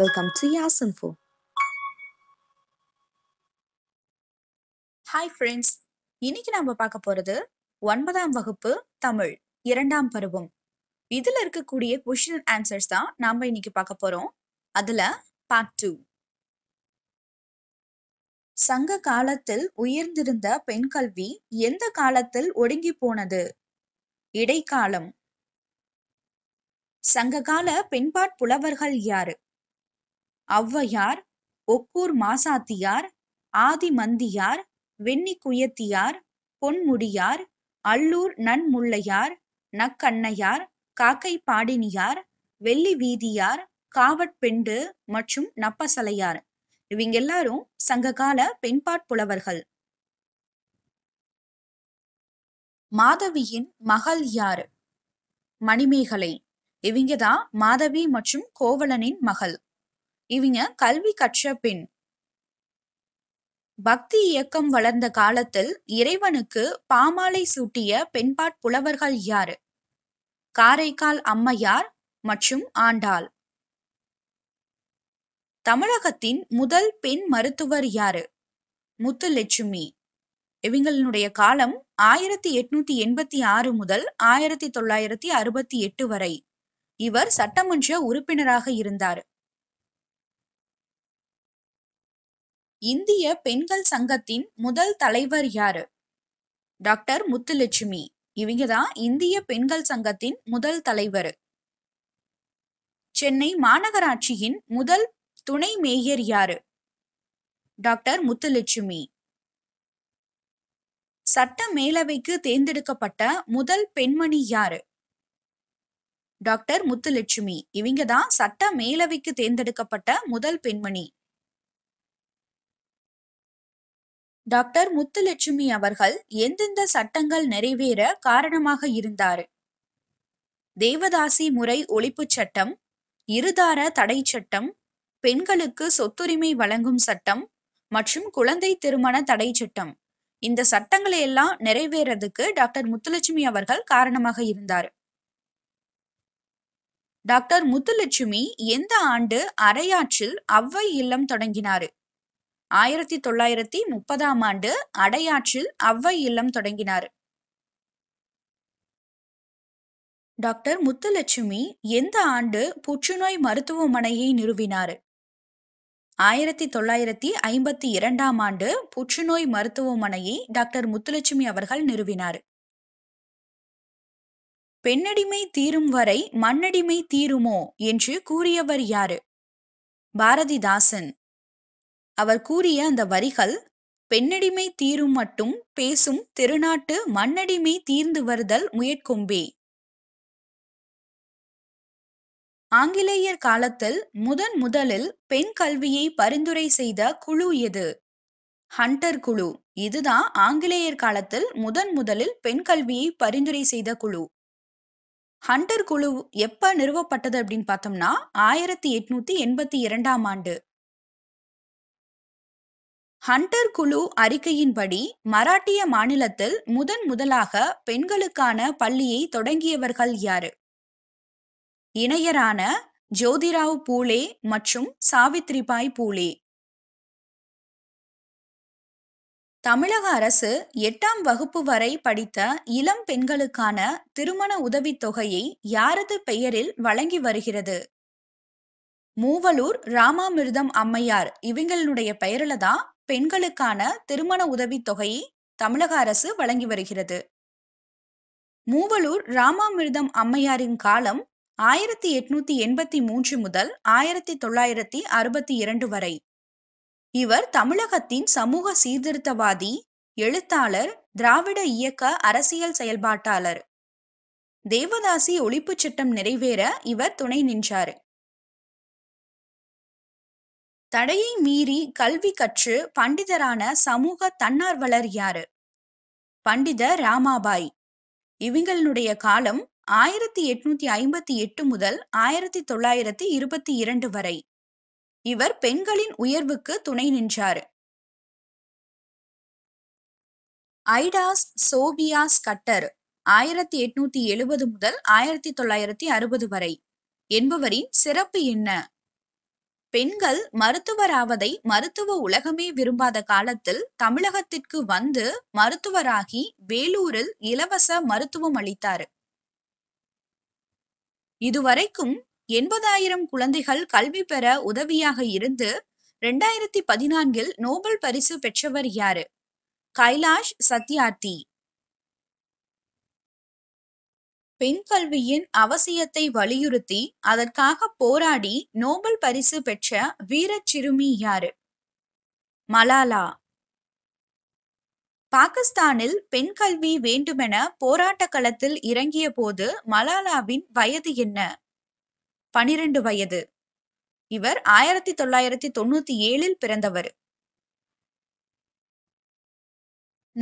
welcome to யாஸ் info hi friends இன்னைக்கு நாம பார்க்க போறது ஒன்பதாம் வகுப்பு தமிழ் இரண்டாம் பருவம் இதுல இருக்கக்கூடிய கொஷின் ஆன்சர்ஸ் தான் நாம இன்னைக்கு பார்க்க போறோம் அதுல பார்ட் டூ சங்க காலத்தில் உயர்ந்திருந்த பெண் கல்வி எந்த காலத்தில் ஒடுங்கி போனது இடைக்காலம் சங்ககால பெண்பாட் புலவர்கள் யாரு ஒளவையார் ஒக்கூர் மாசாத்தியார் ஆதிமந்தியார் வெண்ணிக்குயத்தியார் பொன்முடியார் அல்லூர் நன்முள்ளையார் நக்கண்ணையார் காக்கை பாடினியார் வெள்ளி வீதியார் காவட்பெண்டு மற்றும் நப்பசலையார் இவங்க எல்லாரும் சங்ககால பெண்பாட் புலவர்கள் மாதவியின் மகள் யார் மணிமேகலை இவங்க தான் மாதவி மற்றும் கோவலனின் மகள் இவங்க கல்வி கற்ற பின் பக்தி இயக்கம் வளர்ந்த காலத்தில் இறைவனுக்கு பாமாலை சூட்டிய பெண்பாட் புலவர்கள் யாரு காரைக்கால் அம்மையார் மற்றும் ஆண்டாள் தமிழகத்தின் முதல் பெண் மருத்துவர் யாரு முத்துலட்சுமி இவங்களினுடைய காலம் ஆயிரத்தி எட்நூத்தி எண்பத்தி ஆறு முதல் ஆயிரத்தி தொள்ளாயிரத்தி அறுபத்தி எட்டு வரை இவர் சட்டமன்ற உறுப்பினராக இருந்தார் இந்திய பெண்கள் சங்கத்தின் முதல் தலைவர் யாரு டாக்டர் முத்துலட்சுமி இவங்க தான் இந்திய பெண்கள் சங்கத்தின் முதல் தலைவர் சென்னை மாநகராட்சியின் முதல் துணை மேயர் யாரு டாக்டர் முத்துலட்சுமி சட்ட மேலவைக்கு தேர்ந்தெடுக்கப்பட்ட முதல் பெண்மணி யாரு டாக்டர் முத்துலட்சுமி இவங்க தான் சட்ட மேலவைக்கு தேர்ந்தெடுக்கப்பட்ட முதல் பெண்மணி டாக்டர் முத்துலட்சுமி அவர்கள் எந்தெந்த சட்டங்கள் நிறைவேற காரணமாக இருந்தார் தேவதாசி முறை ஒழிப்புச் சட்டம் இருதார தடை சட்டம் பெண்களுக்கு சொத்துரிமை வழங்கும் சட்டம் மற்றும் குழந்தை திருமண தடை சட்டம் இந்த சட்டங்களை எல்லாம் நிறைவேறதுக்கு டாக்டர் முத்துலட்சுமி அவர்கள் காரணமாக இருந்தார் டாக்டர் முத்துலட்சுமி எந்த ஆண்டு அரையாற்றில் அவ்வை இல்லம் தொடங்கினார் ஆயிரத்தி தொள்ளாயிரத்தி முப்பதாம் ஆண்டு அடையாற்றில் அவ்வை இல்லம் தொடங்கினார் டாக்டர் முத்துலட்சுமி எந்த ஆண்டு புற்றுநோய் மருத்துவமனையை நிறுவினார் ஆயிரத்தி தொள்ளாயிரத்தி ஐம்பத்தி இரண்டாம் ஆண்டு புற்றுநோய் மருத்துவமனையை டாக்டர் முத்துலட்சுமி அவர்கள் நிறுவினார் பெண்ணடிமை தீரும் வரை மண்ணடிமை தீருமோ என்று கூறியவர் யாரு பாரதிதாசன் அவர் கூறிய அந்த வரிகள் பெண்ணடிமை தீரும் மட்டும் பேசும் திருநாட்டு மண்ணடிமை தீர்ந்து வருதல் முயற்கொம்பே ஆங்கிலேயர் காலத்தில் முதன் முதலில் பெண் கல்வியை பரிந்துரை செய்த குழு எது ஹண்டர் குழு இதுதான் ஆங்கிலேயர் காலத்தில் முதன் முதலில் பெண் கல்வியை பரிந்துரை செய்த குழு ஹண்டர் குழு எப்ப நிறுவப்பட்டது அப்படின்னு பார்த்தோம்னா ஆயிரத்தி எட்நூத்தி எண்பத்தி இரண்டாம் ஆண்டு ஹண்டர் குழு அறிக்கையின்படி மராட்டிய மாநிலத்தில் முதன் முதலாக பெண்களுக்கான பள்ளியை தொடங்கியவர்கள் யாரு இணையரான ஜோதிராவ் பூலே மற்றும் சாவித்ரிபாய் பூலே தமிழக அரசு எட்டாம் வகுப்பு வரை படித்த இளம் பெண்களுக்கான திருமண உதவித்தொகையை யாரது பெயரில் வழங்கி வருகிறது மூவலூர் ராமாமிர்தம் அம்மையார் இவங்களுடைய பெயரில் தான் பெண்களுக்கான திருமண உதவித் தொகையை தமிழக அரசு வழங்கி வருகிறது மூவலூர் ராமாமிர்தம் அம்மையாரின் காலம் ஆயிரத்தி எட்நூத்தி எண்பத்தி மூன்று முதல் ஆயிரத்தி தொள்ளாயிரத்தி அறுபத்தி இரண்டு வரை இவர் தமிழகத்தின் சமூக சீர்திருத்தவாதி எழுத்தாளர் திராவிட இயக்க அரசியல் செயல்பாட்டாளர் தேவதாசி ஒழிப்புச் சட்டம் நிறைவேற இவர் துணை நின்றார் தடையை மீறி கல்வி கற்று பண்டிதரான சமூக தன்னார்வலர் யாரு பண்டித ராமாபாய் இவங்களுடைய காலம் ஆயிரத்தி எட்நூத்தி ஐம்பத்தி எட்டு முதல் ஆயிரத்தி தொள்ளாயிரத்தி இருபத்தி இரண்டு வரை இவர் பெண்களின் உயர்வுக்கு துணை நின்றார் ஐடாஸ் சோபியாஸ் கட்டர் ஆயிரத்தி எட்நூத்தி எழுபது முதல் ஆயிரத்தி தொள்ளாயிரத்தி அறுபது வரை என்பவரின் சிறப்பு என்ன பெண்கள் மருத்துவராவதை மருத்துவ உலகமே விரும்பாத காலத்தில் தமிழகத்திற்கு வந்து மருத்துவராகி வேலூரில் இலவச மருத்துவம் அளித்தார் இதுவரைக்கும் எண்பதாயிரம் குழந்தைகள் கல்வி பெற உதவியாக இருந்து ரெண்டாயிரத்தி பதினான்கில் நோபல் பரிசு பெற்றவர் யாரு கைலாஷ் சத்யார்த்தி பெண் கல்வியின் அவசியத்தை வலியுறுத்தி அதற்காக போராடி நோபல் பரிசு பெற்ற வீரச்சிறுமி சிறுமி யாரு மலாலா பாகிஸ்தானில் பெண் கல்வி வேண்டுமென போராட்ட களத்தில் இறங்கிய போது மலாலாவின் வயது என்ன பனிரெண்டு வயது இவர் ஆயிரத்தி தொள்ளாயிரத்தி தொண்ணூத்தி ஏழில் பிறந்தவர்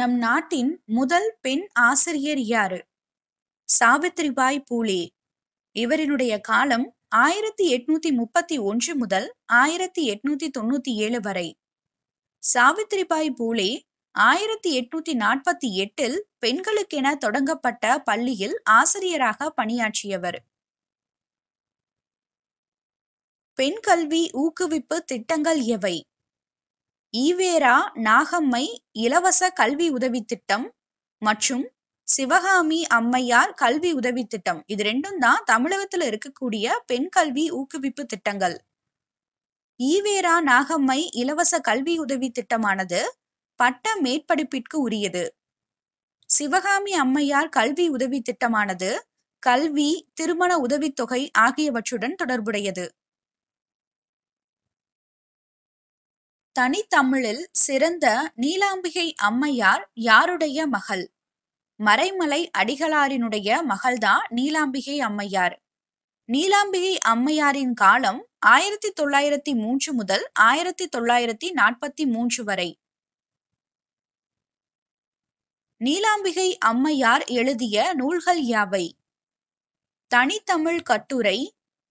நம் நாட்டின் முதல் பெண் ஆசிரியர் யாரு சாவித்ரிபாய் பூலே இவரினுடைய காலம் ஆயிரத்தி எட்நூத்தி முப்பத்தி ஒன்று முதல் ஆயிரத்தி எட்நூத்தி தொண்ணூத்தி ஏழு வரை சாவித்ரிபாய் பூலே ஆயிரத்தி எட்நூத்தி நாற்பத்தி எட்டில் பெண்களுக்கென தொடங்கப்பட்ட பள்ளியில் ஆசிரியராக பணியாற்றியவர் பெண் கல்வி ஊக்குவிப்பு திட்டங்கள் எவை ஈவேரா நாகம்மை இலவச கல்வி உதவி திட்டம் மற்றும் சிவகாமி அம்மையார் கல்வி உதவி திட்டம் இது ரெண்டும் தான் தமிழகத்துல இருக்கக்கூடிய பெண் கல்வி ஊக்குவிப்பு திட்டங்கள் ஈவேரா நாகம்மை இலவச கல்வி உதவி திட்டமானது பட்ட மேற்படிப்பிற்கு உரியது சிவகாமி அம்மையார் கல்வி உதவி திட்டமானது கல்வி திருமண உதவித்தொகை ஆகியவற்றுடன் தொடர்புடையது தனித்தமிழில் சிறந்த நீலாம்பிகை அம்மையார் யாருடைய மகள் மறைமலை அடிகளாரினுடைய மகள்தான் நீலாம்பிகை அம்மையார் நீலாம்பிகை அம்மையாரின் காலம் ஆயிரத்தி தொள்ளாயிரத்தி மூன்று முதல் ஆயிரத்தி தொள்ளாயிரத்தி நாற்பத்தி மூன்று வரை நீலாம்பிகை அம்மையார் எழுதிய நூல்கள் யாவை தனித்தமிழ் கட்டுரை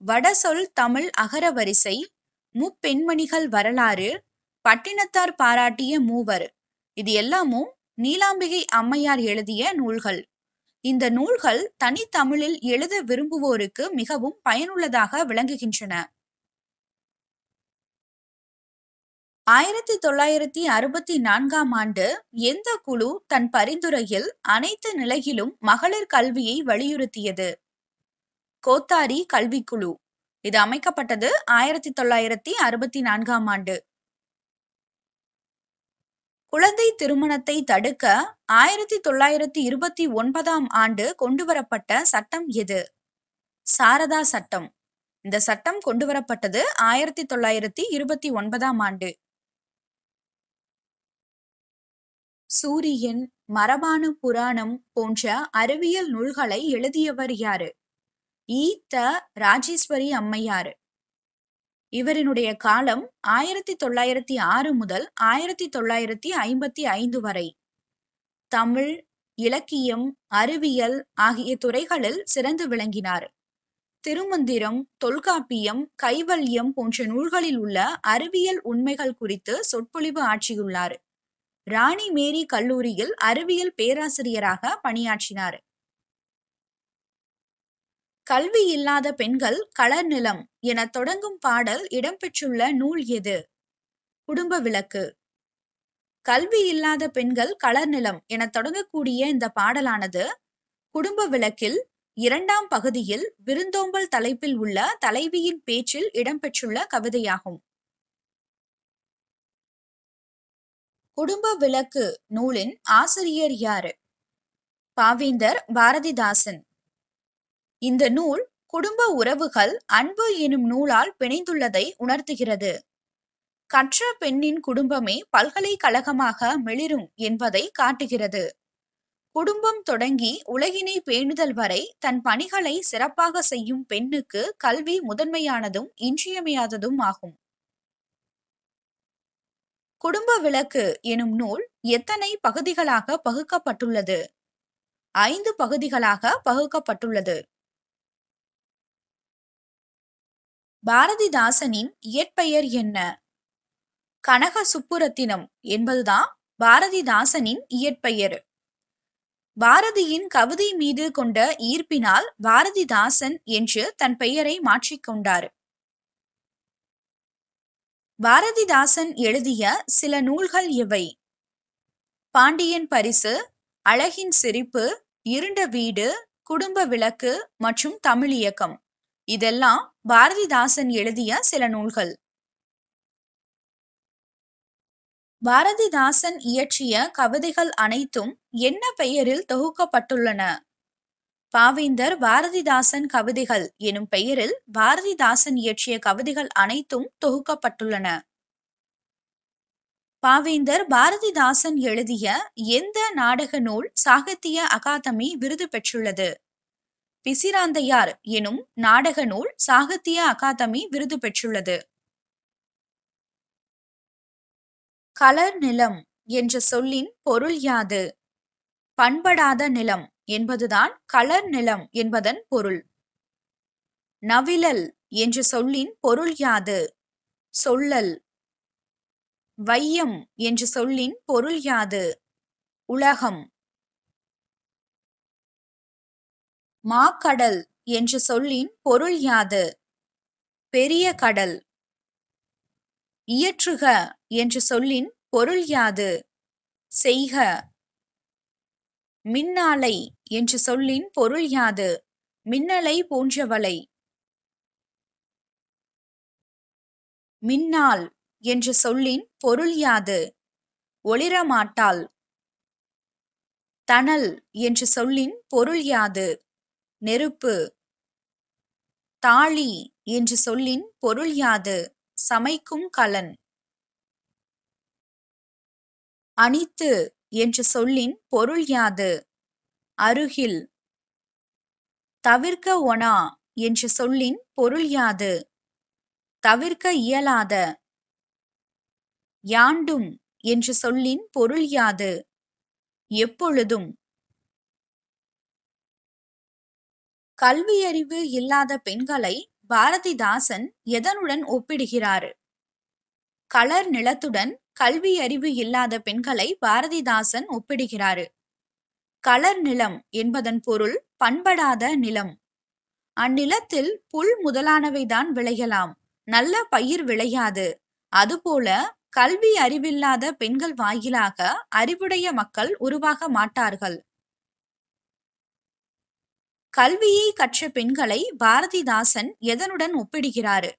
வடசொல் தமிழ் அகரவரிசை முப்பெண்மணிகள் வரலாறு பட்டினத்தார் பாராட்டிய மூவர் இது எல்லாமும் நீலாம்பிகை அம்மையார் எழுதிய நூல்கள் இந்த நூல்கள் தனித்தமிழில் எழுத விரும்புவோருக்கு மிகவும் பயனுள்ளதாக விளங்குகின்றன ஆயிரத்தி தொள்ளாயிரத்தி அறுபத்தி நான்காம் ஆண்டு எந்த குழு தன் பரிந்துரையில் அனைத்து நிலையிலும் மகளிர் கல்வியை வலியுறுத்தியது கோத்தாரி கல்விக்குழு இது அமைக்கப்பட்டது ஆயிரத்தி தொள்ளாயிரத்தி அறுபத்தி நான்காம் ஆண்டு குழந்தை திருமணத்தை தடுக்க ஆயிரத்தி தொள்ளாயிரத்தி இருபத்தி ஒன்பதாம் ஆண்டு கொண்டுவரப்பட்ட சட்டம் எது சாரதா சட்டம் இந்த சட்டம் கொண்டுவரப்பட்டது ஆயிரத்தி தொள்ளாயிரத்தி இருபத்தி ஒன்பதாம் ஆண்டு சூரியன் மரபானு புராணம் போன்ற அறிவியல் நூல்களை எழுதியவர் யாரு ஈ த ராஜேஸ்வரி அம்மையாறு இவரினுடைய காலம் ஆயிரத்தி தொள்ளாயிரத்தி ஆறு முதல் ஆயிரத்தி தொள்ளாயிரத்தி ஐம்பத்தி ஐந்து வரை தமிழ் இலக்கியம் அறிவியல் ஆகிய துறைகளில் சிறந்து விளங்கினார் திருமந்திரம் தொல்காப்பியம் கைவல்யம் போன்ற நூல்களில் உள்ள அறிவியல் உண்மைகள் குறித்து சொற்பொழிவு ஆற்றியுள்ளார் ராணி மேரி கல்லூரியில் அறிவியல் பேராசிரியராக பணியாற்றினார் கல்வி இல்லாத பெண்கள் நிலம் என தொடங்கும் பாடல் இடம்பெற்றுள்ள நூல் எது குடும்ப விளக்கு கல்வி இல்லாத பெண்கள் நிலம் என தொடங்கக்கூடிய இந்த பாடலானது குடும்ப விளக்கில் இரண்டாம் பகுதியில் விருந்தோம்பல் தலைப்பில் உள்ள தலைவியின் பேச்சில் இடம்பெற்றுள்ள கவிதையாகும் குடும்ப விளக்கு நூலின் ஆசிரியர் யாரு பாவேந்தர் பாரதிதாசன் இந்த நூல் குடும்ப உறவுகள் அன்பு எனும் நூலால் பிணைந்துள்ளதை உணர்த்துகிறது கற்ற பெண்ணின் குடும்பமே பல்கலைக்கழகமாக மெளிரும் என்பதை காட்டுகிறது குடும்பம் தொடங்கி உலகினை பேணுதல் வரை தன் பணிகளை சிறப்பாக செய்யும் பெண்ணுக்கு கல்வி முதன்மையானதும் இன்றியமையாததும் ஆகும் குடும்ப விளக்கு எனும் நூல் எத்தனை பகுதிகளாக பகுக்கப்பட்டுள்ளது ஐந்து பகுதிகளாக பகுக்கப்பட்டுள்ளது பாரதிதாசனின் இயற்பெயர் என்ன கனக சுப்புரத்தினம் என்பதுதான் பாரதிதாசனின் இயற்பெயர் பாரதியின் கவிதை மீது கொண்ட ஈர்ப்பினால் பாரதிதாசன் என்று தன் பெயரை மாற்றிக்கொண்டார் பாரதிதாசன் எழுதிய சில நூல்கள் எவை பாண்டியன் பரிசு அழகின் சிரிப்பு இருண்ட வீடு குடும்ப விளக்கு மற்றும் தமிழ் இயக்கம் இதெல்லாம் பாரதிதாசன் எழுதிய சில நூல்கள் பாரதிதாசன் இயற்றிய கவிதைகள் அனைத்தும் என்ன பெயரில் தொகுக்கப்பட்டுள்ளன பாவேந்தர் பாரதிதாசன் கவிதைகள் எனும் பெயரில் பாரதிதாசன் இயற்றிய கவிதைகள் அனைத்தும் தொகுக்கப்பட்டுள்ளன பாவேந்தர் பாரதிதாசன் எழுதிய எந்த நாடக நூல் சாகித்ய அகாதமி விருது பெற்றுள்ளது பிசிராந்தையார் எனும் நாடக நூல் சாகித்ய அகாதமி விருது பெற்றுள்ளது கலர் நிலம் என்ற சொல்லின் பொருள் யாது பண்படாத நிலம் என்பதுதான் கலர் நிலம் என்பதன் பொருள் நவிழல் என்ற சொல்லின் பொருள் யாது சொல்லல் வையம் என்ற சொல்லின் பொருள் யாது உலகம் மாக்கடல் என்ற சொல்லின் பொருள் யாது பெரிய கடல் இயற்றுக என்ற சொல்லின் பொருள் யாது செய்க மின்னாலை என்ற சொல்லின் பொருள் யாது மின்னலை போன்றவளை மின்னால் என்ற சொல்லின் பொருள் யாது ஒளிரமாட்டாள் தணல் என்று சொல்லின் பொருள் யாது நெருப்பு தாளி என்று சொல்லின் பொருள் யாது சமைக்கும் கலன் அனித்து என்று சொல்லின் பொருள் யாது அருகில் தவிர்க்க ஒனா என்று சொல்லின் பொருள் யாது தவிர்க்க இயலாத யாண்டும் என்று சொல்லின் பொருள் யாது எப்பொழுதும் கல்வியறிவு இல்லாத பெண்களை பாரதிதாசன் எதனுடன் ஒப்பிடுகிறார் கலர் நிலத்துடன் கல்வியறிவு இல்லாத பெண்களை பாரதிதாசன் ஒப்பிடுகிறார் கலர் நிலம் என்பதன் பொருள் பண்படாத நிலம் அந்நிலத்தில் புல் முதலானவைதான் விளையலாம் நல்ல பயிர் விளையாது அதுபோல கல்வி அறிவில்லாத பெண்கள் வாயிலாக அறிவுடைய மக்கள் உருவாக மாட்டார்கள் கல்வியை கற்ற பெண்களை பாரதிதாசன் எதனுடன் ஒப்பிடுகிறாரு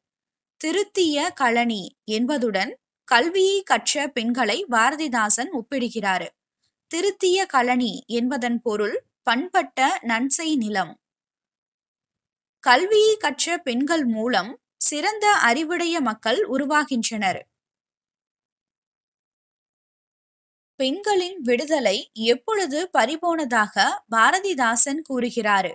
திருத்திய கழனி என்பதுடன் கல்வியை கற்ற பெண்களை பாரதிதாசன் ஒப்பிடுகிறாரு திருத்திய கழனி என்பதன் பொருள் பண்பட்ட நன்சை நிலம் கல்வியை கற்ற பெண்கள் மூலம் சிறந்த அறிவுடைய மக்கள் உருவாகின்றனர் பெண்களின் விடுதலை எப்பொழுது பறிபோனதாக பாரதிதாசன் கூறுகிறாரு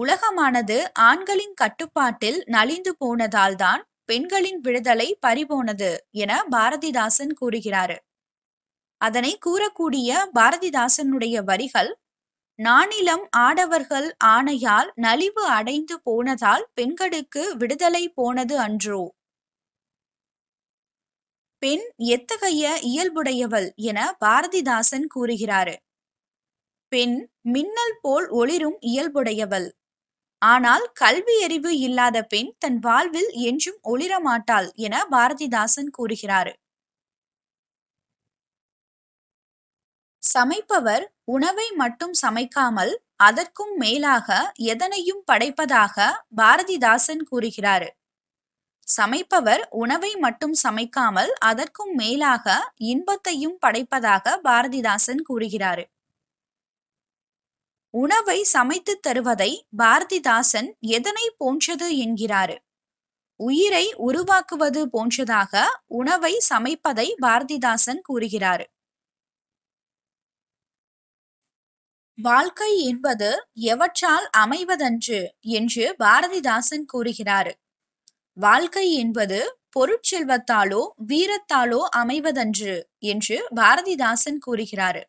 உலகமானது ஆண்களின் கட்டுப்பாட்டில் நலிந்து போனதால்தான் பெண்களின் விடுதலை பறிபோனது என பாரதிதாசன் கூறுகிறார் அதனை கூறக்கூடிய பாரதிதாசனுடைய வரிகள் நானிலம் ஆடவர்கள் ஆணையால் நலிவு அடைந்து போனதால் பெண்களுக்கு விடுதலை போனது அன்றோ பெண் எத்தகைய இயல்புடையவள் என பாரதிதாசன் கூறுகிறார் பெண் மின்னல் போல் ஒளிரும் இயல்புடையவள் ஆனால் கல்வி அறிவு இல்லாத பெண் தன் வாழ்வில் என்றும் ஒளிரமாட்டாள் என பாரதிதாசன் கூறுகிறார் சமைப்பவர் உணவை மட்டும் சமைக்காமல் அதற்கும் மேலாக எதனையும் படைப்பதாக பாரதிதாசன் கூறுகிறார் சமைப்பவர் உணவை மட்டும் சமைக்காமல் அதற்கும் மேலாக இன்பத்தையும் படைப்பதாக பாரதிதாசன் கூறுகிறார் உணவை சமைத்து தருவதை பாரதிதாசன் எதனை போன்றது என்கிறாரு உயிரை உருவாக்குவது போன்றதாக உணவை சமைப்பதை பாரதிதாசன் கூறுகிறார் வாழ்க்கை என்பது எவற்றால் அமைவதன்று என்று பாரதிதாசன் கூறுகிறார் வாழ்க்கை என்பது பொருட்செல்வத்தாலோ வீரத்தாலோ அமைவதன்று என்று பாரதிதாசன் கூறுகிறார்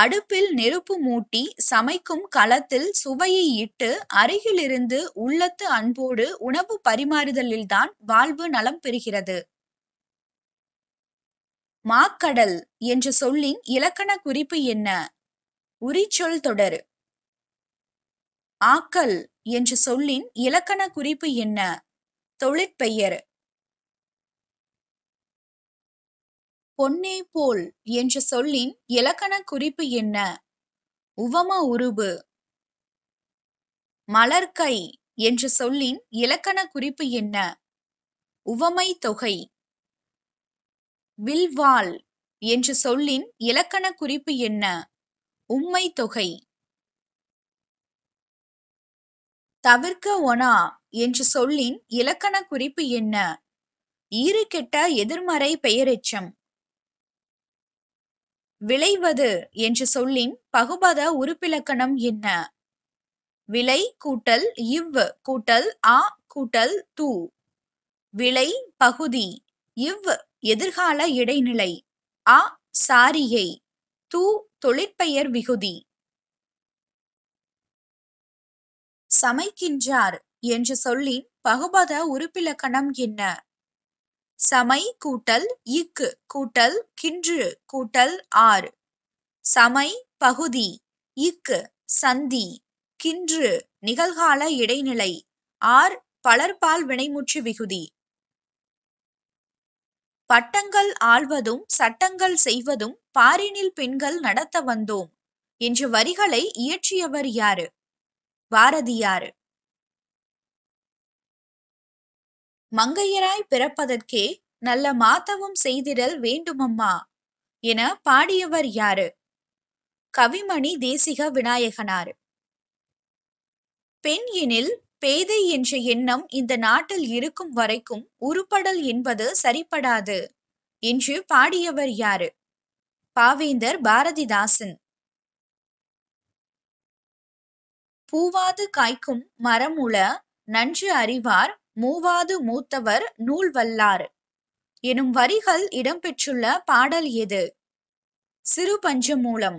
அடுப்பில் நெருப்பு மூட்டி சமைக்கும் களத்தில் சுவையை இட்டு அருகிலிருந்து உள்ளத்து அன்போடு உணவு பரிமாறுதலில்தான் வாழ்வு நலம் பெறுகிறது மாக்கடல் என்ற சொல்லின் இலக்கண குறிப்பு என்ன உரிச்சொல் தொடர் ஆக்கல் என்ற சொல்லின் இலக்கண குறிப்பு என்ன தொழிற்பெயர் பொன்னே போல் என்ற சொல்லின் இலக்கண குறிப்பு என்ன உவம உருபு மலர்கை என்ற சொல்லின் இலக்கண குறிப்பு என்ன உவமை தொகை வில்வால் என்ற சொல்லின் இலக்கண குறிப்பு என்ன உம்மை தொகை தவிர்க்க ஒனா என்ற சொல்லின் இலக்கண குறிப்பு என்ன ஈறு கெட்ட எதிர்மறை பெயரெச்சம் விளைவது என்ற சொல்லின் பகுபத உறுப்பிலக்கணம் என்ன விளை கூட்டல் இவ் கூட்டல் ஆ கூட்டல் தூ விளை பகுதி இவ் எதிர்கால இடைநிலை ஆ சாரியை தூ தொழிற்பெயர் விகுதி சமைக்கின்றார் என்று சொல்லின் பகுபத உறுப்பிலக்கணம் என்ன சமை கூட்டல் இக்கு கூட்டல் கின்று கூட்டல் ஆறு சமை பகுதி இக்கு சந்தி கின்று நிகழ்கால இடைநிலை ஆர் பலர்பால் வினைமுற்று விகுதி பட்டங்கள் ஆள்வதும் சட்டங்கள் செய்வதும் பாரினில் பெண்கள் நடத்த வந்தோம் என்ற வரிகளை இயற்றியவர் யாரு பாரதியாரு மங்கையராய் பிறப்பதற்கே நல்ல மாத்தவும் செய்திடல் வேண்டுமம்மா என பாடியவர் யாரு கவிமணி தேசிக விநாயகனார் பெண் எனில் பேதை என்ற எண்ணம் இந்த நாட்டில் இருக்கும் வரைக்கும் உருப்படல் என்பது சரிப்படாது என்று பாடியவர் யாரு பாவேந்தர் பாரதிதாசன் பூவாது காய்க்கும் மரமுள நன்று அறிவார் மூவாது மூத்தவர் நூல் வல்லார் எனும் வரிகள் இடம்பெற்றுள்ள பாடல் எது சிறு பஞ்சமூலம்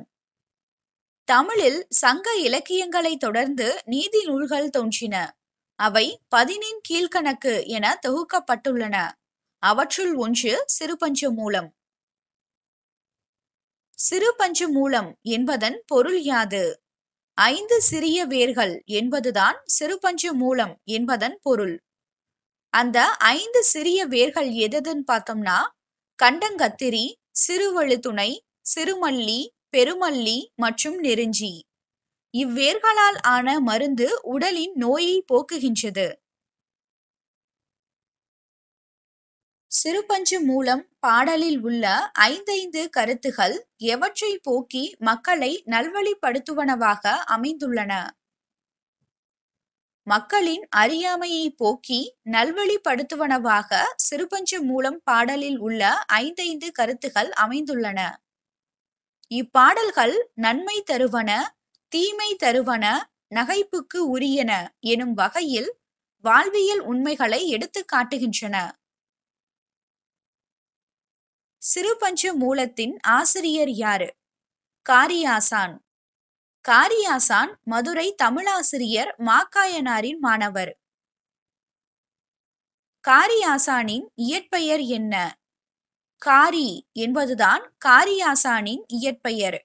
தமிழில் சங்க இலக்கியங்களை தொடர்ந்து நீதி நூல்கள் தோன்றின அவை பதினின் கீழ்கணக்கு என தொகுக்கப்பட்டுள்ளன அவற்றுள் ஒன்று சிறு மூலம் சிறு மூலம் என்பதன் பொருள் யாது ஐந்து சிறிய வேர்கள் என்பதுதான் சிறு மூலம் என்பதன் பொருள் அந்த ஐந்து சிறிய வேர்கள் எதுன்னு பார்த்தோம்னா கண்டங்கத்திரி சிறுவழுத்துணை சிறுமல்லி பெருமல்லி மற்றும் நெருஞ்சி இவ்வேர்களால் ஆன மருந்து உடலின் நோயை போக்குகின்றது சிறுபஞ்சு மூலம் பாடலில் உள்ள ஐந்தைந்து கருத்துகள் எவற்றை போக்கி மக்களை நல்வழிப்படுத்துவனவாக அமைந்துள்ளன மக்களின் அறியாமையை போக்கி நல்வழிப்படுத்துவனவாக சிறுபஞ்சு மூலம் பாடலில் உள்ள ஐந்தைந்து கருத்துகள் அமைந்துள்ளன இப்பாடல்கள் நன்மை தருவன தீமை தருவன நகைப்புக்கு உரியன எனும் வகையில் வாழ்வியல் உண்மைகளை எடுத்து காட்டுகின்றன சிறுபஞ்சு மூலத்தின் ஆசிரியர் யாரு காரியாசான் காரியாசான் மதுரை தமிழாசிரியர் மாக்காயனாரின் மாணவர் காரியாசானின் இயற்பெயர் என்ன காரி என்பதுதான் காரியாசானின் இயற்பெயர்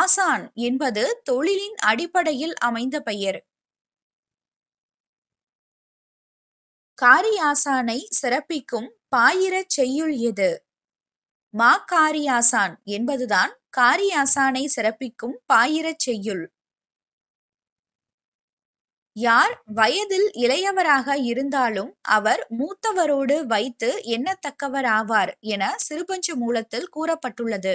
ஆசான் என்பது தொழிலின் அடிப்படையில் அமைந்த பெயர் காரியாசானை சிறப்பிக்கும் பாயிரச் செய்யுள் எது மா காரியாசான் என்பதுதான் காரியாசானை சிறப்பிக்கும் பாயிரச் செய்யுள் யார் வயதில் இளையவராக இருந்தாலும் அவர் மூத்தவரோடு வைத்து எண்ணத்தக்கவராவார் என சிறுபஞ்சு மூலத்தில் கூறப்பட்டுள்ளது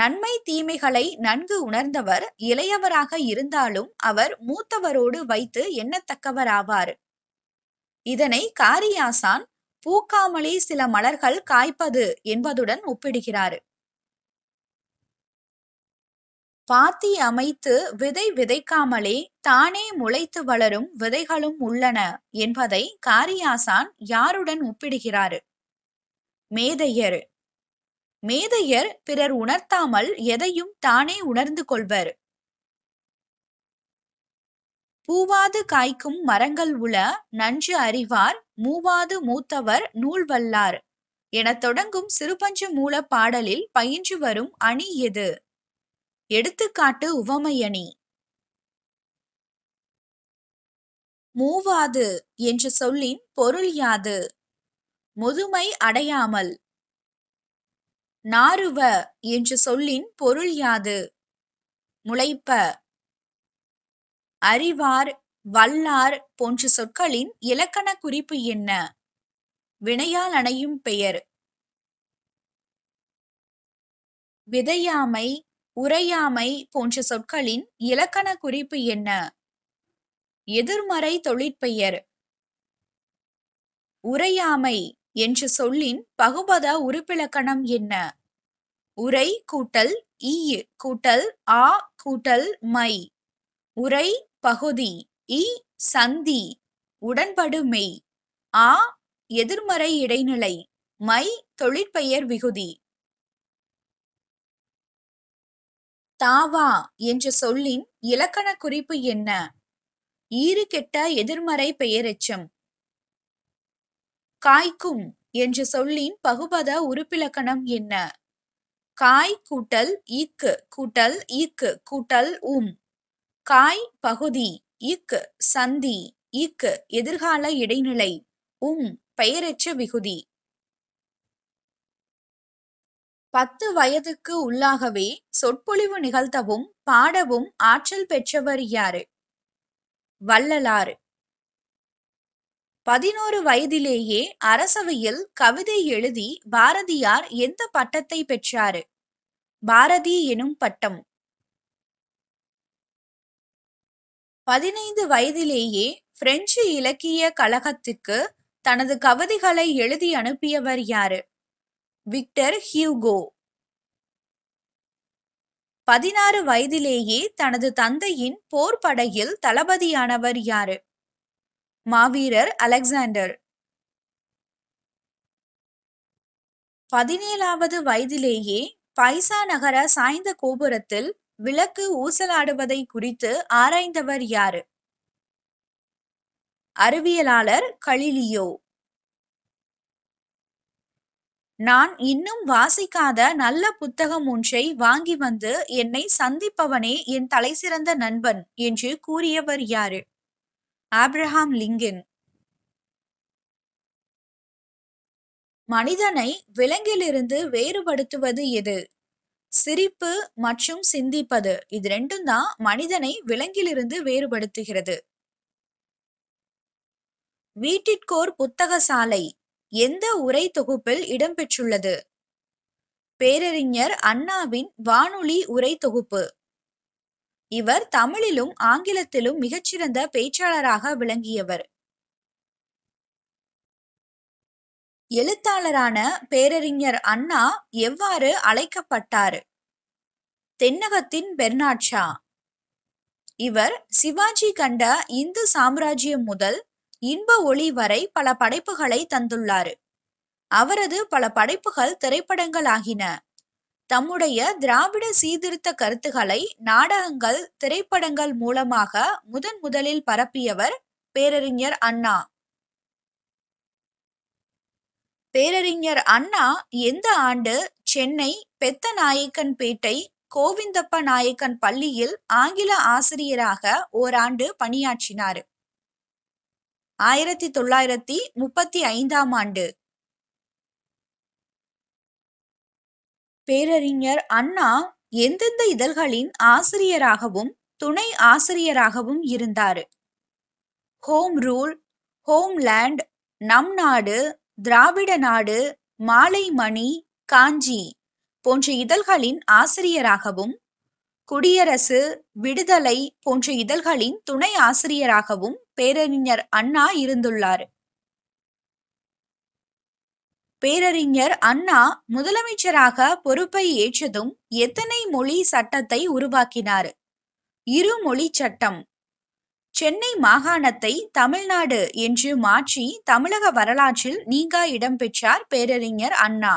நன்மை தீமைகளை நன்கு உணர்ந்தவர் இளையவராக இருந்தாலும் அவர் மூத்தவரோடு வைத்து எண்ணத்தக்கவராவார் இதனை காரியாசான் பூக்காமலே சில மலர்கள் காய்ப்பது என்பதுடன் ஒப்பிடுகிறார் பாத்தி அமைத்து விதை விதைக்காமலே தானே முளைத்து வளரும் விதைகளும் உள்ளன என்பதை காரியாசான் யாருடன் ஒப்பிடுகிறார் மேதையர் மேதையர் பிறர் உணர்த்தாமல் எதையும் தானே உணர்ந்து கொள்வர் பூவாது காய்க்கும் மரங்கள் உள நன்று அறிவார் மூவாது மூத்தவர் நூல் வல்லார் என தொடங்கும் சிறுபஞ்ச மூல பாடலில் பயின்று வரும் அணி எது எடுத்துக்காட்டு உவமையணி மூவாது என்று சொல்லின் பொருள் யாது முதுமை அடையாமல் நாருவ என்று சொல்லின் பொருள் யாது முளைப்ப அறிவார் வல்லார் போன்ற சொற்களின் இலக்கண குறிப்பு என்ன வினையால் அணையும் பெயர் விதையாமை உரையாமை போன்ற சொற்களின் இலக்கண குறிப்பு என்ன எதிர்மறை தொழிற்பெயர் உரையாமை என்ற சொல்லின் பகுபத உறுப்பிலக்கணம் என்ன உரை கூட்டல் ஈ கூட்டல் ஆ கூட்டல் மை உரை பகுதி இ சந்தி உடன்படுமை ஆ எதிர்மறை இடைநிலை மை தொழிற்பெயர் விகுதி தாவா என்ற சொல்லின் இலக்கண குறிப்பு என்ன ஈறு கெட்ட எதிர்மறை பெயரெச்சம் காய்க்கும் என்ற சொல்லின் பகுபத உறுப்பிலக்கணம் என்ன காய் கூட்டல் ஈக்கு கூட்டல் ஈக்கு கூட்டல் உம் காய் பகுதி இக் சந்தி இக் எதிர்கால இடைநிலை உம் பெயரெச்ச விகுதி பத்து வயதுக்கு உள்ளாகவே சொற்பொழிவு நிகழ்த்தவும் பாடவும் ஆற்றல் பெற்றவர் யாரு வள்ளலாறு பதினோரு வயதிலேயே அரசவையில் கவிதை எழுதி பாரதியார் எந்த பட்டத்தை பெற்றாரு பாரதி எனும் பட்டம் பதினைந்து வயதிலேயே பிரெஞ்சு இலக்கிய கழகத்துக்கு தனது கவிதைகளை எழுதி அனுப்பியவர் யாரு விக்டர் ஹியூகோ பதினாறு வயதிலேயே தனது தந்தையின் போர் படையில் தளபதியானவர் யாரு மாவீரர் அலெக்சாண்டர் பதினேழாவது வயதிலேயே பைசா நகர சாய்ந்த கோபுரத்தில் விளக்கு ஊசலாடுவதை குறித்து ஆராய்ந்தவர் யாரு அறிவியலாளர் கலிலியோ நான் இன்னும் வாசிக்காத நல்ல புத்தகம் ஒன்றை வாங்கி வந்து என்னை சந்திப்பவனே என் தலைசிறந்த நண்பன் என்று கூறியவர் யாரு ஆப்ரஹாம் லிங்கன் மனிதனை விலங்கிலிருந்து வேறுபடுத்துவது எது சிரிப்பு மற்றும் சிந்திப்பது இது ரெண்டும் தான் மனிதனை விலங்கிலிருந்து வேறுபடுத்துகிறது வீட்டிற்கோர் புத்தக சாலை எந்த உரை தொகுப்பில் இடம்பெற்றுள்ளது பேரறிஞர் அண்ணாவின் வானொலி உரை தொகுப்பு இவர் தமிழிலும் ஆங்கிலத்திலும் மிகச்சிறந்த பேச்சாளராக விளங்கியவர் எழுத்தாளரான பேரறிஞர் அண்ணா எவ்வாறு அழைக்கப்பட்டார் தென்னகத்தின் பெர்னாட்ஷா இவர் சிவாஜி கண்ட இந்து சாம்ராஜ்யம் முதல் இன்ப ஒளி வரை பல படைப்புகளை தந்துள்ளார் அவரது பல படைப்புகள் திரைப்படங்களாகின தம்முடைய திராவிட சீர்திருத்த கருத்துக்களை நாடகங்கள் திரைப்படங்கள் மூலமாக முதன் முதலில் பரப்பியவர் பேரறிஞர் அண்ணா பேரறிஞர் அண்ணா எந்த ஆண்டு சென்னை பெத்த நாயக்கன்பேட்டை கோவிந்தப்ப நாயக்கன் பள்ளியில் ஆங்கில ஆசிரியராக ஓராண்டு பணியாற்றினார் ஆயிரத்தி தொள்ளாயிரத்தி முப்பத்தி ஐந்தாம் ஆண்டு பேரறிஞர் அண்ணா எந்தெந்த இதழ்களின் ஆசிரியராகவும் துணை ஆசிரியராகவும் இருந்தார் ஹோம் ரூல் ஹோம்லேண்ட் நம் நாடு திராவிட நாடு மாலை மணி காஞ்சி போன்ற இதழ்களின் ஆசிரியராகவும் குடியரசு விடுதலை போன்ற இதழ்களின் துணை ஆசிரியராகவும் பேரறிஞர் அண்ணா இருந்துள்ளார் பேரறிஞர் அண்ணா முதலமைச்சராக பொறுப்பை ஏற்றதும் எத்தனை மொழி சட்டத்தை உருவாக்கினார் இருமொழி சட்டம் சென்னை மாகாணத்தை தமிழ்நாடு என்று மாற்றி தமிழக வரலாற்றில் நீங்கா இடம்பெற்றார் பேரறிஞர் அண்ணா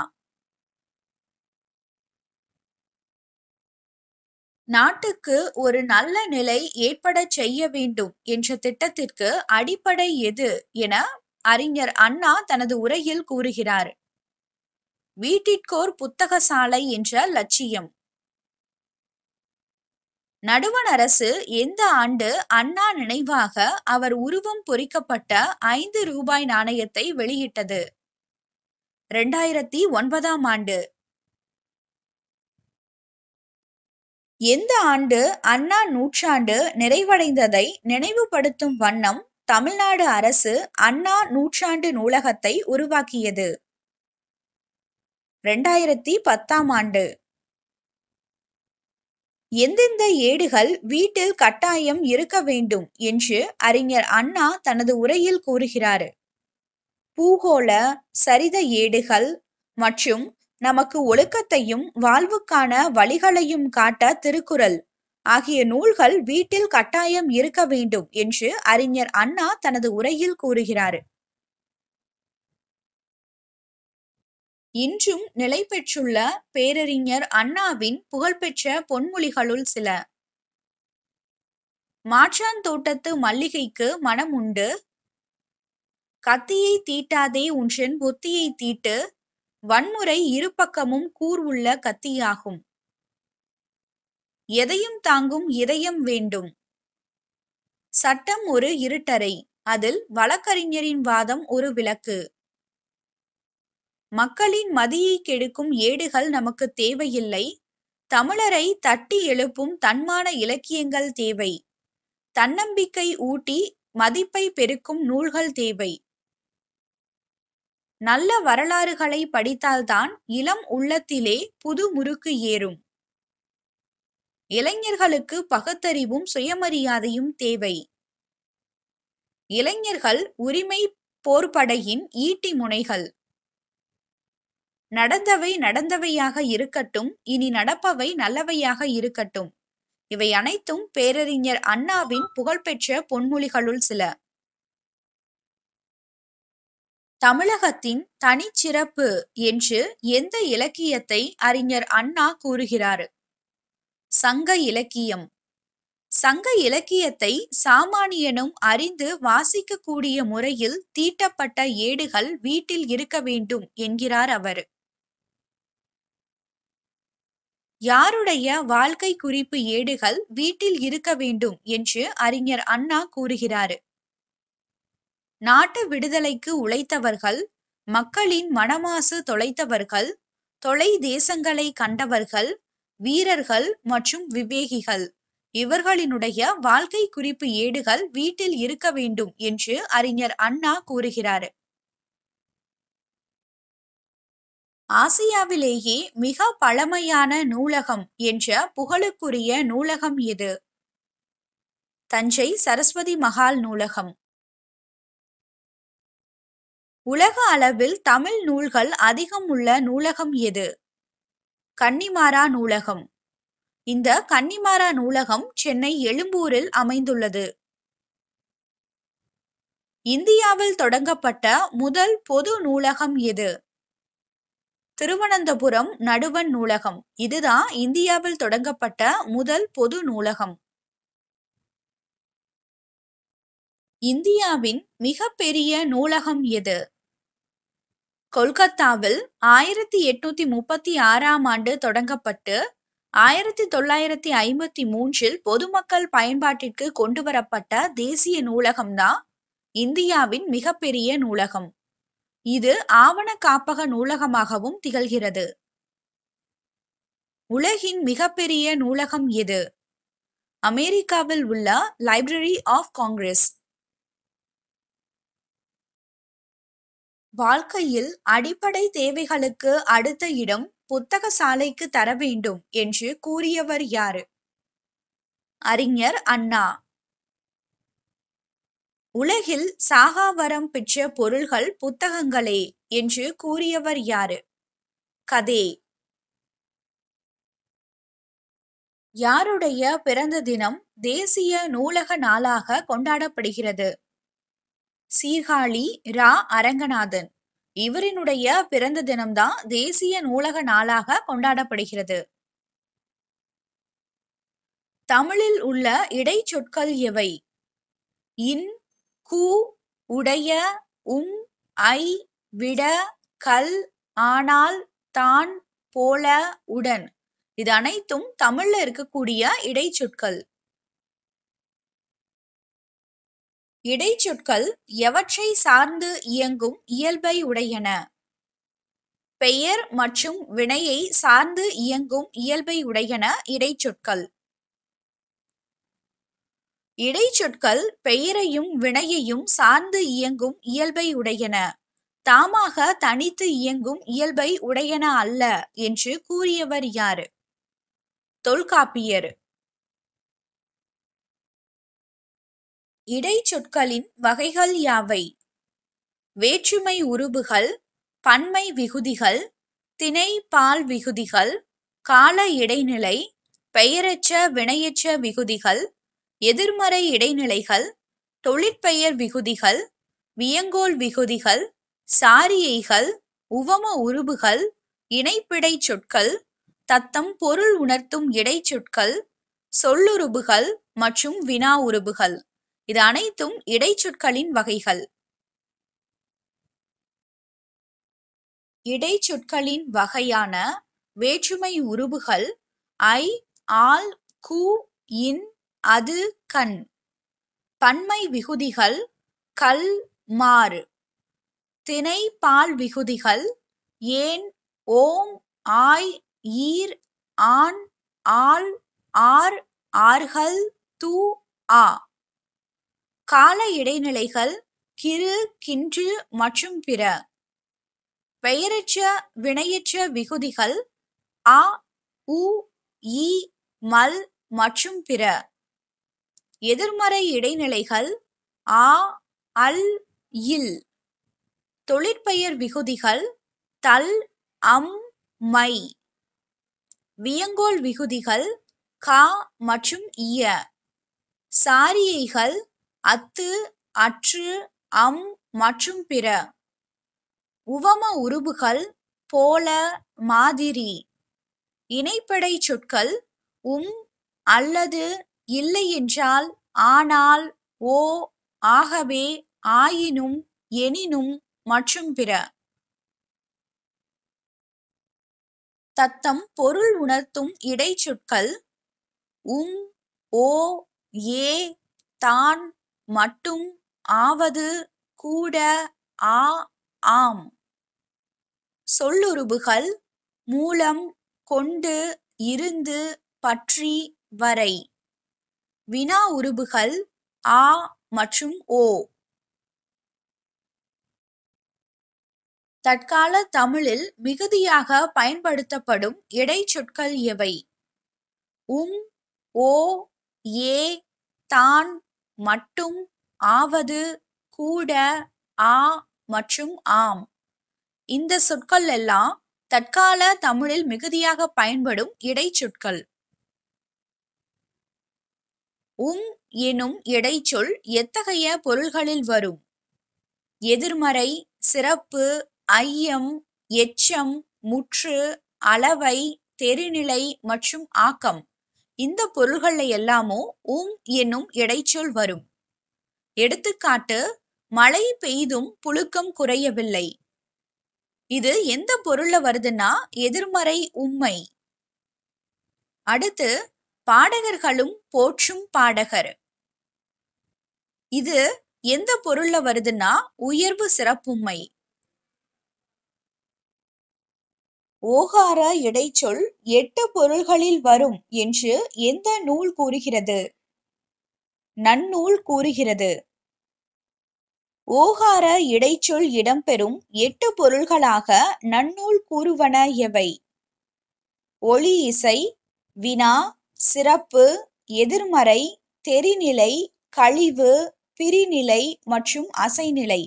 நாட்டுக்கு ஒரு நல்ல நிலை ஏற்பட செய்ய வேண்டும் என்ற திட்டத்திற்கு அடிப்படை எது என அறிஞர் அண்ணா தனது உரையில் கூறுகிறார் வீட்டிற்கோர் புத்தக சாலை என்ற லட்சியம் நடுவண் அரசு எந்த ஆண்டு அண்ணா நினைவாக அவர் உருவம் பொறிக்கப்பட்ட ஐந்து ரூபாய் நாணயத்தை வெளியிட்டது இரண்டாயிரத்தி ஒன்பதாம் ஆண்டு எந்த ஆண்டு அண்ணா நூற்றாண்டு நிறைவடைந்ததை நினைவுபடுத்தும் வண்ணம் தமிழ்நாடு அரசு அண்ணா நூற்றாண்டு நூலகத்தை உருவாக்கியது இரண்டாயிரத்தி பத்தாம் ஆண்டு எந்தெந்த ஏடுகள் வீட்டில் கட்டாயம் இருக்க வேண்டும் என்று அறிஞர் அண்ணா தனது உரையில் கூறுகிறார் பூகோள சரித ஏடுகள் மற்றும் நமக்கு ஒழுக்கத்தையும் வாழ்வுக்கான வழிகளையும் காட்ட திருக்குறள் ஆகிய நூல்கள் வீட்டில் கட்டாயம் இருக்க வேண்டும் என்று அறிஞர் அண்ணா தனது உரையில் கூறுகிறார் இன்றும் நிலை பெற்றுள்ள பேரறிஞர் அண்ணாவின் புகழ்பெற்ற பொன்மொழிகளுள் சில மாற்றான் தோட்டத்து மல்லிகைக்கு மனம் உண்டு கத்தியை தீட்டாதே உன்றன் பொத்தியை தீட்டு வன்முறை இருபக்கமும் கூர் உள்ள கத்தியாகும் எதையும் தாங்கும் இதயம் வேண்டும் சட்டம் ஒரு இருட்டறை அதில் வழக்கறிஞரின் வாதம் ஒரு விளக்கு மக்களின் மதியை கெடுக்கும் ஏடுகள் நமக்கு தேவையில்லை தமிழரை தட்டி எழுப்பும் தன்மான இலக்கியங்கள் தேவை தன்னம்பிக்கை ஊட்டி மதிப்பை பெருக்கும் நூல்கள் தேவை நல்ல வரலாறுகளை படித்தால்தான் இளம் உள்ளத்திலே புது முறுக்கு ஏறும் இளைஞர்களுக்கு பகுத்தறிவும் சுயமரியாதையும் தேவை இளைஞர்கள் உரிமை போர்படையின் ஈட்டி முனைகள் நடந்தவை நடந்தவையாக இருக்கட்டும் இனி நடப்பவை நல்லவையாக இருக்கட்டும் இவை அனைத்தும் பேரறிஞர் அண்ணாவின் புகழ்பெற்ற பொன்மொழிகளுள் சில தமிழகத்தின் தனிச்சிறப்பு என்று எந்த இலக்கியத்தை அறிஞர் அண்ணா கூறுகிறார் சங்க இலக்கியம் சங்க இலக்கியத்தை சாமானியனும் அறிந்து வாசிக்கக்கூடிய முறையில் தீட்டப்பட்ட ஏடுகள் வீட்டில் இருக்க வேண்டும் என்கிறார் அவர் யாருடைய வாழ்க்கை குறிப்பு ஏடுகள் வீட்டில் இருக்க வேண்டும் என்று அறிஞர் அண்ணா கூறுகிறார் நாட்டு விடுதலைக்கு உழைத்தவர்கள் மக்களின் மனமாசு தொலைத்தவர்கள் தொலை தேசங்களை கண்டவர்கள் வீரர்கள் மற்றும் விவேகிகள் இவர்களினுடைய வாழ்க்கை குறிப்பு ஏடுகள் வீட்டில் இருக்க வேண்டும் என்று அறிஞர் அண்ணா கூறுகிறார் ஆசியாவிலேயே மிக பழமையான நூலகம் என்ற புகழுக்குரிய நூலகம் எது தஞ்சை சரஸ்வதி மகால் நூலகம் உலக அளவில் தமிழ் நூல்கள் அதிகம் உள்ள நூலகம் எது கன்னிமாரா நூலகம் இந்த கன்னிமாரா நூலகம் சென்னை எழும்பூரில் அமைந்துள்ளது இந்தியாவில் தொடங்கப்பட்ட முதல் பொது நூலகம் எது திருவனந்தபுரம் நடுவன் நூலகம் இதுதான் இந்தியாவில் தொடங்கப்பட்ட முதல் பொது நூலகம் இந்தியாவின் மிகப்பெரிய நூலகம் எது கொல்கத்தாவில் ஆயிரத்தி எட்நூத்தி முப்பத்தி ஆறாம் ஆண்டு தொடங்கப்பட்டு ஆயிரத்தி தொள்ளாயிரத்தி ஐம்பத்தி மூன்றில் பொதுமக்கள் பயன்பாட்டிற்கு கொண்டு வரப்பட்ட தேசிய நூலகம்தான் இந்தியாவின் மிகப்பெரிய நூலகம் இது ஆவண காப்பக நூலகமாகவும் திகழ்கிறது உலகின் மிகப்பெரிய நூலகம் எது அமெரிக்காவில் உள்ள லைப்ரரி ஆஃப் காங்கிரஸ் வாழ்க்கையில் அடிப்படை தேவைகளுக்கு அடுத்த இடம் புத்தக சாலைக்கு தர வேண்டும் என்று கூறியவர் யாரு அறிஞர் அண்ணா உலகில் சாகாவரம் பெற்ற பொருள்கள் புத்தகங்களே என்று கூறியவர் யாரு கதே யாருடைய பிறந்த தினம் தேசிய நூலக நாளாக கொண்டாடப்படுகிறது சீர்காழி ரா அரங்கநாதன் இவரினுடைய பிறந்த தினம்தான் தேசிய நூலக நாளாக கொண்டாடப்படுகிறது தமிழில் உள்ள இடை சொற்கள் எவை இன் கு உடைய உம் ஐ விட கல் ஆனால் தான் போல உடன் இது அனைத்தும் தமிழ்ல இருக்கக்கூடிய இடைச்சொற்கள் இடைச்சொற்கள் எவற்றை சார்ந்து இயங்கும் இயல்பை உடையன பெயர் மற்றும் வினையை சார்ந்து இயங்கும் இயல்பை உடையன இடைச்சொற்கள் இடைச்சொற்கள் பெயரையும் வினையையும் சார்ந்து இயங்கும் இயல்பை உடையன தாமாக தனித்து இயங்கும் இயல்பை உடையன அல்ல என்று கூறியவர் யார் தொல்காப்பியர் இடைச்சொற்களின் வகைகள் யாவை வேற்றுமை உருபுகள் பன்மை விகுதிகள் திணை பால் விகுதிகள் கால இடைநிலை பெயரற்ற வினையற்ற விகுதிகள் எதிர்மறை இடைநிலைகள் தொழிற்பெயர் விகுதிகள் வியங்கோல் விகுதிகள் சாரியைகள் உவம உருபுகள் இணைப்பிடை சொற்கள் தத்தம் பொருள் உணர்த்தும் இடைச்சொற்கள் சொல்லுருபுகள் மற்றும் வினா உருபுகள் இது அனைத்தும் இடைச்சொற்களின் வகைகள் இடைச்சொற்களின் வகையான வேற்றுமை உருபுகள் ஐ ஆல் கு இன் அது கண் பன்மை விகுதிகள் கல் மாறு தினை பால் விகுதிகள் ஏன் ஓம் ஆய் ஈர் ஆண் ஆள் ஆர் ஆர்கள் தூ ஆ கால இடைநிலைகள் கிரு கின்று மற்றும் பிற பெயரச்ச வினையற்ற விகுதிகள் ஆ உ ஈ மல் மற்றும் பிற எதிர்மறை இடைநிலைகள் ஆ அல் இல் தொழிற்பெயர் விகுதிகள் தல் அம் மை வியங்கோல் விகுதிகள் கா மற்றும் இய சாரியைகள் அத்து அற்று அம் மற்றும் பிற உவம உருபுகள் போல மாதிரி இணைப்படை சொற்கள் உம் அல்லது இல்லையென்றால் ஆனால் ஓ ஆகவே ஆயினும் எனினும் மற்றும் பிற தத்தம் பொருள் உணர்த்தும் இடைச்சொற்கள் உம் ஓ ஏ தான் மட்டும் ஆவது கூட ஆ ஆம் சொல்லுருபுகள் மூலம் கொண்டு இருந்து பற்றி வரை வினா உருபுகள் ஆ மற்றும் ஓ தற்கால தமிழில் மிகுதியாக பயன்படுத்தப்படும் இடைச்சொற்கள் எவை உம் ஓ ஏ தான் மட்டும் ஆவது கூட ஆ மற்றும் ஆம் இந்த சொற்கள் எல்லாம் தற்கால தமிழில் மிகுதியாக பயன்படும் இடைச்சொற்கள் உங் எனும் இடைச்சொல் எத்தகைய பொருள்களில் வரும் எதிர்மறை சிறப்பு ஐயம் எச்சம் முற்று அளவை தெரிநிலை மற்றும் ஆக்கம் இந்த பொருள்களை எல்லாமோ உம் என்னும் இடைச்சொல் வரும் எடுத்துக்காட்டு மழை பெய்தும் புழுக்கம் குறையவில்லை இது எந்த பொருள்ல வருதுன்னா எதிர்மறை உண்மை அடுத்து பாடகர்களும் போற்றும் பாடகர் இது எந்த பொருள்ல வருதுன்னா உயர்வு சிறப்புமை ஓகார இடைச்சொல் எட்டு பொருள்களில் வரும் என்று எந்த நூல் கூறுகிறது நன்னூல் கூறுகிறது ஓகார இடைச்சொல் இடம்பெறும் எட்டு பொருள்களாக நன்னூல் கூறுவன எவை ஒளி இசை வினா சிறப்பு எதிர்மறை தெரிநிலை கழிவு பிரிநிலை மற்றும் அசைநிலை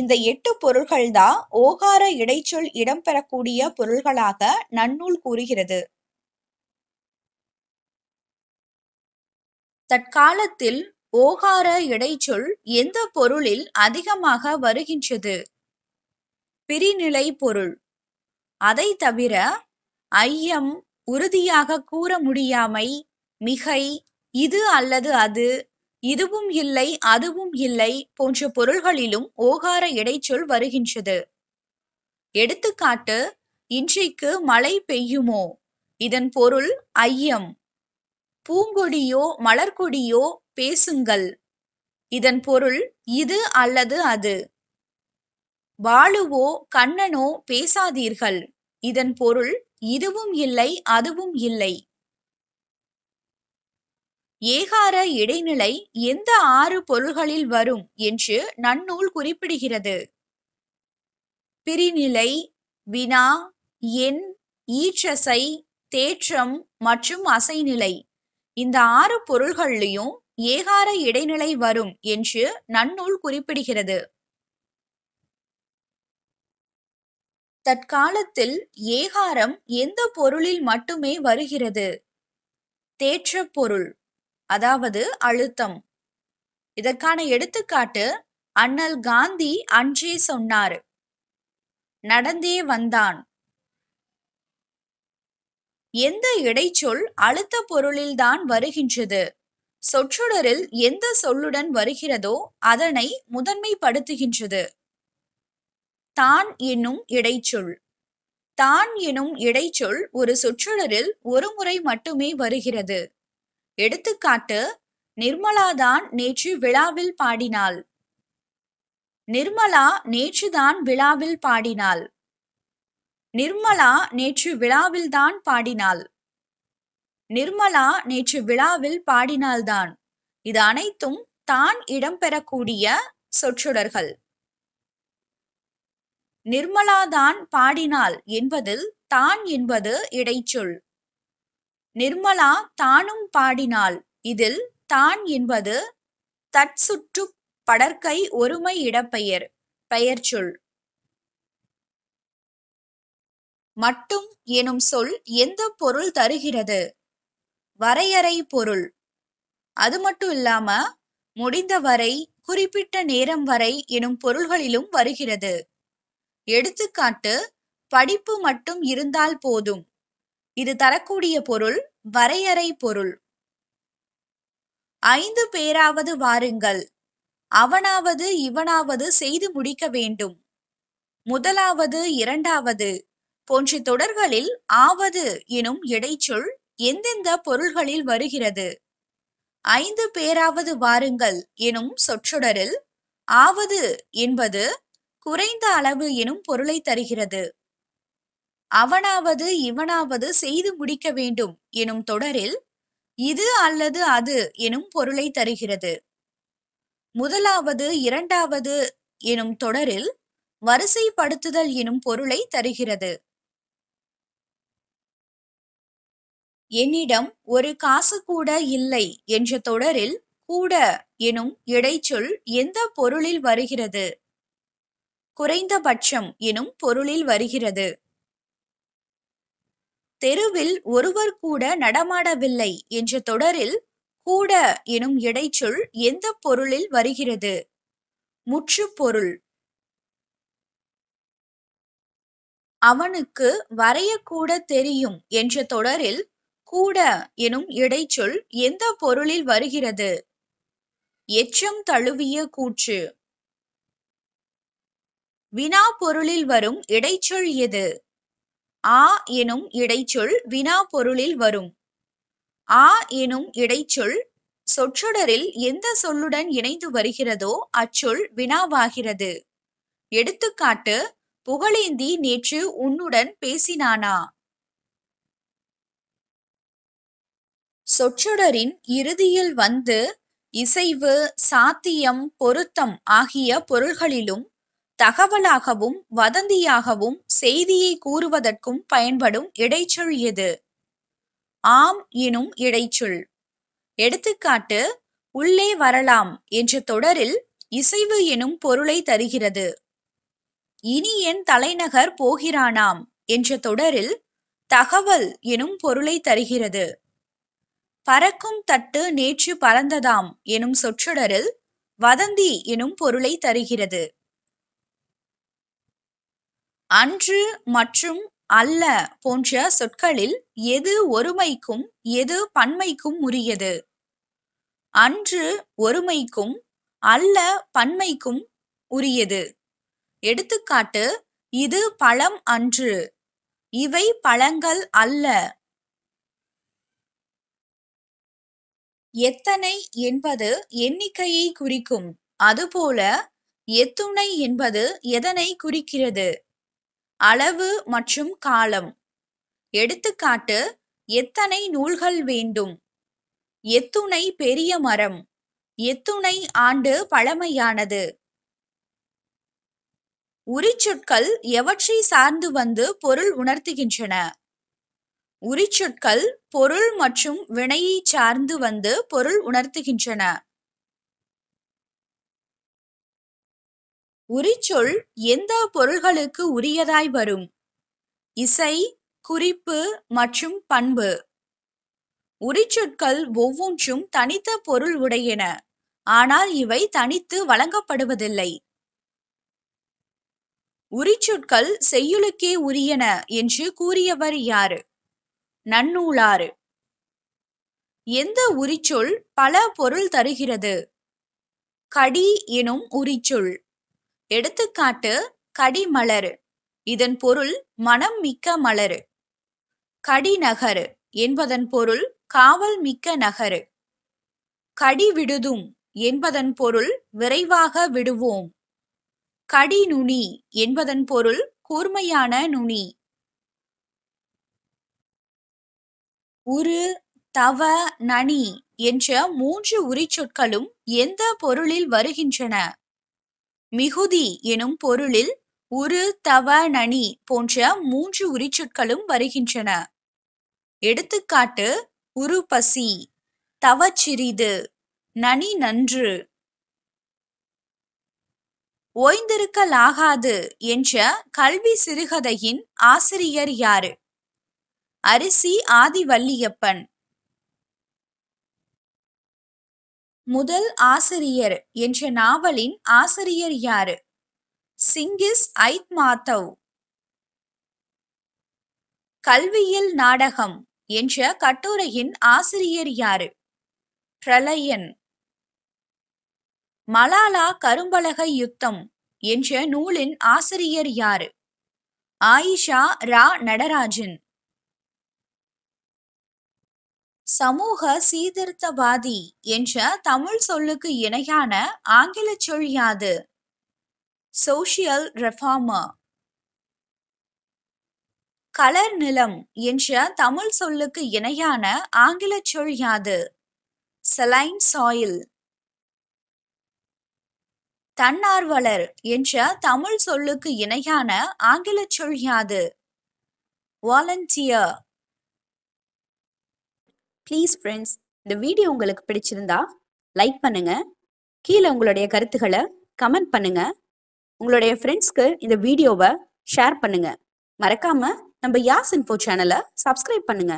இந்த எட்டு பொருள்கள்தான் ஓகார இடைச்சொல் இடம்பெறக்கூடிய பொருள்களாக நன்னூல் கூறுகிறது தற்காலத்தில் ஓகார இடைச்சொல் எந்த பொருளில் அதிகமாக வருகின்றது பிரிநிலை பொருள் அதை தவிர ஐயம் உறுதியாக கூற முடியாமை மிகை இது அல்லது அது இதுவும் இல்லை அதுவும் இல்லை போன்ற பொருள்களிலும் ஓகார இடைச்சொல் வருகின்றது எடுத்துக்காட்டு இன்றைக்கு மழை பெய்யுமோ இதன் பொருள் ஐயம் பூங்கொடியோ மலர்கொடியோ பேசுங்கள் இதன் பொருள் இது அல்லது அது வாழுவோ கண்ணனோ பேசாதீர்கள் இதன் பொருள் இதுவும் இல்லை அதுவும் இல்லை ஏகார இடைநிலை எந்த ஆறு பொருள்களில் வரும் என்று நன்னூல் குறிப்பிடுகிறது பிரிநிலை வினா எண் ஈச்சசை தேற்றம் மற்றும் அசைநிலை இந்த ஆறு பொருள்கள்லையும் ஏகார இடைநிலை வரும் என்று நன்னூல் குறிப்பிடுகிறது தற்காலத்தில் ஏகாரம் எந்த பொருளில் மட்டுமே வருகிறது தேற்ற பொருள் அதாவது அழுத்தம் இதற்கான எடுத்துக்காட்டு அண்ணல் காந்தி அன்றே சொன்னார் நடந்தே வந்தான் எந்த இடைச்சொல் அழுத்த பொருளில்தான் வருகின்றது சொற்றொடரில் எந்த சொல்லுடன் வருகிறதோ அதனை முதன்மைப்படுத்துகின்றது தான் என்னும் இடைச்சொல் தான் எனும் இடைச்சொல் ஒரு சொற்றொடரில் ஒரு முறை மட்டுமே வருகிறது எடுத்துக்காட்டு நிர்மலாதான் நேற்று விழாவில் பாடினாள் நிர்மலா நேற்றுதான் விழாவில் பாடினாள் நிர்மலா நேற்று விழாவில் தான் பாடினாள் நிர்மலா நேற்று விழாவில் பாடினால்தான் இது அனைத்தும் தான் இடம்பெறக்கூடிய சொற்றொடர்கள் நிர்மலாதான் பாடினாள் என்பதில் தான் என்பது இடைச்சொல் நிர்மலா தானும் பாடினாள் இதில் தான் என்பது தற்சுற்று படற்கை ஒருமை இடப்பெயர் பெயர்ச்சொல் மட்டும் எனும் சொல் எந்த பொருள் தருகிறது வரையறை பொருள் அது மட்டும் இல்லாம முடிந்தவரை குறிப்பிட்ட நேரம் வரை எனும் பொருள்களிலும் வருகிறது எடுத்துக்காட்டு படிப்பு மட்டும் இருந்தால் போதும் இது தரக்கூடிய பொருள் வரையறை பொருள் ஐந்து பேராவது வாருங்கள் அவனாவது இவனாவது செய்து முடிக்க வேண்டும் முதலாவது இரண்டாவது போன்ற தொடர்களில் ஆவது எனும் இடைச்சொல் எந்தெந்த பொருள்களில் வருகிறது ஐந்து பேராவது வாருங்கள் எனும் சொற்றொடரில் ஆவது என்பது குறைந்த அளவு எனும் பொருளை தருகிறது அவனாவது இவனாவது செய்து முடிக்க வேண்டும் எனும் தொடரில் இது அல்லது அது எனும் பொருளை தருகிறது முதலாவது இரண்டாவது எனும் தொடரில் வரிசைப்படுத்துதல் எனும் பொருளை தருகிறது என்னிடம் ஒரு காசு கூட இல்லை என்ற தொடரில் கூட எனும் இடைச்சொல் எந்த பொருளில் வருகிறது குறைந்தபட்சம் எனும் பொருளில் வருகிறது தெருவில் ஒருவர் கூட நடமாடவில்லை என்ற தொடரில் கூட எனும் இடைச்சொல் எந்த பொருளில் வருகிறது முற்றுப்பொருள் அவனுக்கு வரையக்கூட தெரியும் என்ற தொடரில் கூட எனும் இடைச்சொல் எந்த பொருளில் வருகிறது எச்சம் தழுவிய கூற்று வினா பொருளில் வரும் இடைச்சொல் எது ஆ எனும் இடைச்சொல் வினா பொருளில் வரும் ஆ எனும் இடைச்சொல் சொற்றொடரில் எந்த சொல்லுடன் இணைந்து வருகிறதோ அச்சொல் வினாவாகிறது எடுத்துக்காட்டு புகழேந்தி நேற்று உன்னுடன் பேசினானா சொற்றொடரின் இறுதியில் வந்து இசைவு சாத்தியம் பொருத்தம் ஆகிய பொருள்களிலும் தகவலாகவும் வதந்தியாகவும் செய்தியை கூறுவதற்கும் பயன்படும் இடைச்சொல் எது ஆம் எனும் இடைச்சொல் எடுத்துக்காட்டு உள்ளே வரலாம் என்ற தொடரில் இசைவு எனும் பொருளை தருகிறது இனி என் தலைநகர் போகிறானாம் என்ற தொடரில் தகவல் எனும் பொருளை தருகிறது பறக்கும் தட்டு நேற்று பறந்ததாம் எனும் சொற்றொடரில் வதந்தி எனும் பொருளை தருகிறது அன்று மற்றும் அல்ல போன்ற சொற்களில் எது ஒருமைக்கும் எது பன்மைக்கும் உரியது அன்று ஒருமைக்கும் அல்ல பன்மைக்கும் உரியது எடுத்துக்காட்டு இது பழம் அன்று இவை பழங்கள் அல்ல எத்தனை என்பது எண்ணிக்கையை குறிக்கும் அதுபோல எத்துணை என்பது எதனை குறிக்கிறது அளவு மற்றும் காலம் எடுத்துக்காட்டு எத்தனை நூல்கள் வேண்டும் எத்துணை பெரிய மரம் எத்துணை ஆண்டு பழமையானது உரிச்சொற்கள் எவற்றை சார்ந்து வந்து பொருள் உணர்த்துகின்றன உரிச்சொற்கள் பொருள் மற்றும் வினையை சார்ந்து வந்து பொருள் உணர்த்துகின்றன உரிச்சொல் எந்த பொருள்களுக்கு உரியதாய் வரும் இசை குறிப்பு மற்றும் பண்பு உரிச்சொற்கள் ஒவ்வொன்றும் தனித்த பொருள் உடையன ஆனால் இவை தனித்து வழங்கப்படுவதில்லை உரிச்சொற்கள் செய்யுளுக்கே உரியன என்று கூறியவர் யாரு நன்னூலாறு எந்த உரிச்சொல் பல பொருள் தருகிறது கடி எனும் உரிச்சொல் எடுத்துக்காட்டு கடிமலரு இதன் பொருள் மனம் மிக்க மலரு கடிநகரு என்பதன் பொருள் காவல் மிக்க நகரு கடி விடுதும் என்பதன் பொருள் விரைவாக விடுவோம் கடி நுனி என்பதன் பொருள் கூர்மையான நுனி உரு தவ நனி என்ற மூன்று உரிச்சொற்களும் எந்த பொருளில் வருகின்றன மிகுதி எனும் பொருளில் உரு தவ நனி போன்ற மூன்று உரிச்சொற்களும் வருகின்றன எடுத்துக்காட்டு உரு பசி தவச்சிறிது நனி நன்று ஓய்ந்திருக்கலாகாது என்ற கல்வி சிறுகதையின் ஆசிரியர் யாரு அரிசி ஆதிவல்லியப்பன் முதல் ஆசிரியர் என்ற நாவலின் ஆசிரியர் யாரு சிங்கிஸ் ஐத் மாத்தவ் கல்வியில் நாடகம் என்ற கட்டுரையின் ஆசிரியர் யாரு பிரளயன் மலாலா கரும்பலகை யுத்தம் என்ற நூலின் ஆசிரியர் யாரு ஆயிஷா ரா நடராஜன் சமூக சீர்திருத்தவாதி என்ற தமிழ் சொல்லுக்கு இணையான ஆங்கில சொல் யாது சோசியல் ரெஃபார்மர் கலர் நிலம் என்ற தமிழ் சொல்லுக்கு இணையான ஆங்கில சொல் யாது சலைன் சாயில் தன்னார்வலர் என்ற தமிழ் சொல்லுக்கு இணையான ஆங்கில சொல் யாது வாலண்டியர் ப்ளீஸ் ஃப்ரெண்ட்ஸ் இந்த வீடியோ உங்களுக்கு பிடிச்சிருந்தா லைக் பண்ணுங்க கீழே உங்களுடைய கருத்துக்களை கமெண்ட் பண்ணுங்க உங்களுடைய ஃப்ரெண்ட்ஸ்க்கு இந்த வீடியோவை ஷேர் பண்ணுங்க மறக்காம நம்ம யாஸ் இன்ஃபோ சேனலை சப்ஸ்கிரைப் பண்ணுங்க